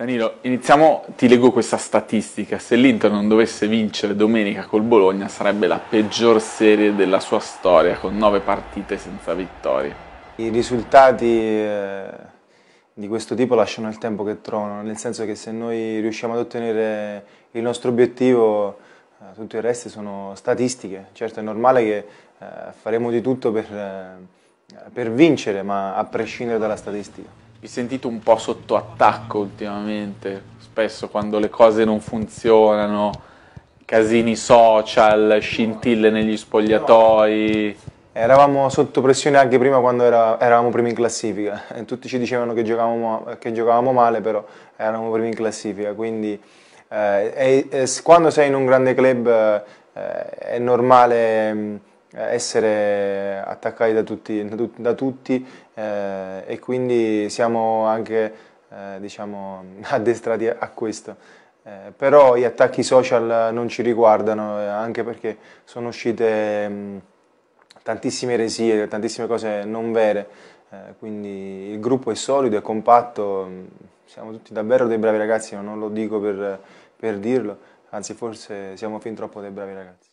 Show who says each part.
Speaker 1: Danilo, iniziamo, ti leggo questa statistica, se l'Inter non dovesse vincere domenica col Bologna sarebbe la peggior serie della sua storia con nove partite senza vittorie.
Speaker 2: I risultati eh, di questo tipo lasciano il tempo che trovano, nel senso che se noi riusciamo ad ottenere il nostro obiettivo eh, tutto il resto sono statistiche, certo è normale che eh, faremo di tutto per, eh,
Speaker 3: per vincere ma a prescindere dalla statistica vi sentite un po' sotto attacco ultimamente, spesso quando le cose non funzionano, casini social, scintille negli spogliatoi. Eravamo sotto pressione anche
Speaker 2: prima quando era, eravamo primi in classifica, eh, tutti ci dicevano che giocavamo, che giocavamo male, però eravamo primi in classifica, quindi eh, è, è, quando sei in un grande club eh, è normale mm, eh, essere attaccati da tutti, da tutti eh, e quindi siamo anche eh, diciamo, addestrati a questo. Eh, però gli attacchi social non ci riguardano, eh, anche perché sono uscite mh, mm, tantissime eresie, tantissime cose non vere, eh, quindi il gruppo è solido, è compatto, mm, siamo tutti davvero dei bravi ragazzi, non lo dico per, per dirlo, anzi forse siamo fin troppo dei bravi ragazzi.